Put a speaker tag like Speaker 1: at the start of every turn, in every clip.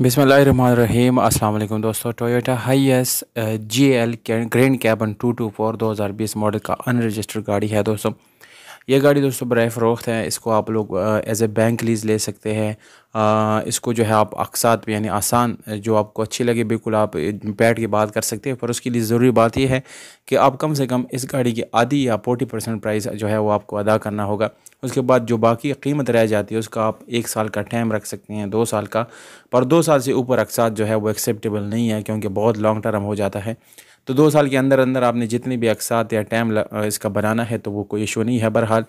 Speaker 1: बिसमीम अल्लाम दोस्तों Toyota Hiace G L grand cabin two two four दो हज़ार बीस मॉडल का अनरजिस्टर्ड गाड़ी है दोस्तों ये गाड़ी दोस्तों बर फ़रोख्त है इसको आप लोग एज ए बैंक लीज़ ले सकते हैं इसको जो है आप अकसात यानी आसान जो आपको अच्छी लगे बिल्कुल आप बैठ के बात कर सकते हैं पर उसके लिए ज़रूरी बात यह है कि आप कम से कम इस गाड़ी की आधी या फोर्टी परसेंट प्राइस जो है वो आपको अदा करना होगा उसके बाद जो बाकी कीमत रह जाती है उसका आप एक साल का टाइम रख सकते हैं दो साल का पर दो साल से ऊपर अकसात जो है वो एक्सेप्टेबल नहीं है क्योंकि बहुत लॉन्ग टर्म हो जाता है तो दो साल के अंदर अंदर आपने जितनी भी अकसात या टाइम इसका बनाना है तो वो कोई इशू नहीं है बहरहाल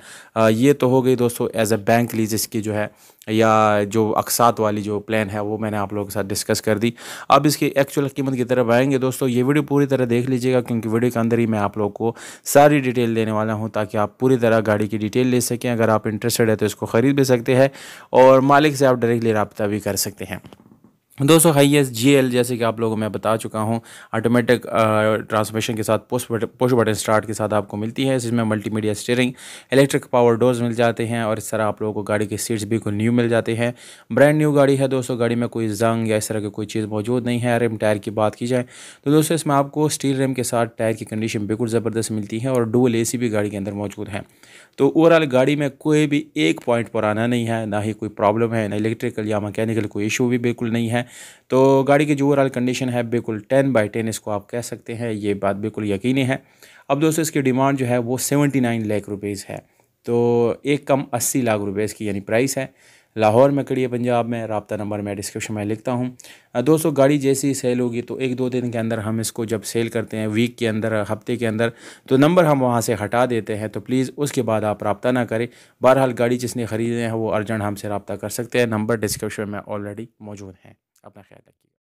Speaker 1: ये तो हो गई दोस्तों एज अ बैंक लीज इसकी जो है या जो अकसात वाली जो प्लान है वो मैंने आप लोगों के साथ डिस्कस कर दी अब इसकी एक्चुअल कीमत की तरफ आएंगे दोस्तों ये वीडियो पूरी तरह देख लीजिएगा क्योंकि वीडियो के अंदर ही मैं आप लोगों को सारी डिटेल देने वाला हूँ ताकि आप पूरी तरह गाड़ी की डिटेल ले सकें अगर आप इंटरेस्टेड है तो इसको ख़रीद भी सकते हैं और मालिक से आप डायरेक्टली रबता भी कर सकते हैं दोस्तों हाईएस्ट जीएल जैसे कि आप लोगों को मैं बता चुका हूँ ऑटोमेटिक ट्रांसमिशन uh, के साथ push button push button start के साथ आपको मिलती है जिसमें multimedia steering electric power doors मिल जाते हैं और इस तरह आप लोगों को गाड़ी के सीट्स बिल्कुल न्यू मिल जाते हैं ब्रांड न्यू गाड़ी है दोस्तों गाड़ी में कोई जंग या इस तरह की कोई चीज़ मौजूद नहीं है रिम टायर की बात की जाए तो दोस्तों इसमें आपको स्टील रिम के साथ टायर की कंडीशन बिल्कुल ज़बरदस्त मिलती है और डुअल ए भी गाड़ी के अंदर मौजूद है तो ओवरऑल गाड़ी में कोई भी एक पॉइंट पुराना नहीं है ना ही कोई प्रॉब्लम है ना इलेक्ट्रिकल या मैकेनिकल कोई इशू भी बिल्कुल नहीं है है तो गाड़ी की जो ओवरऑल कंडीशन है बिल्कुल टेन बाई टेन इसको आप कह सकते हैं ये बात बिल्कुल यकीनी है अब दोस्तों इसकी डिमांड जो है वो सेवेंटी नाइन लाख रुपीज़ है तो एक कम अस्सी लाख रुपये इसकी यानी प्राइस है लाहौर में करिए पंजाब में रबता नंबर मैं डिस्क्रिप्शन में लिखता हूँ दोस्तों गाड़ी जैसी सेल होगी तो एक दो दिन के अंदर हम इसको जब सेल करते हैं वीक के अंदर हफ्ते के अंदर तो नंबर हम वहाँ से हटा देते हैं तो प्लीज़ उसके बाद आप रबता ना करें बहरहाल गाड़ी जिसने ख़रीदे हैं वो अर्जेंट हमसे रबता कर सकते हैं नंबर डिस्क्रिप्शन में ऑलरेडी मौजूद हैं अपना ख्याल रखिए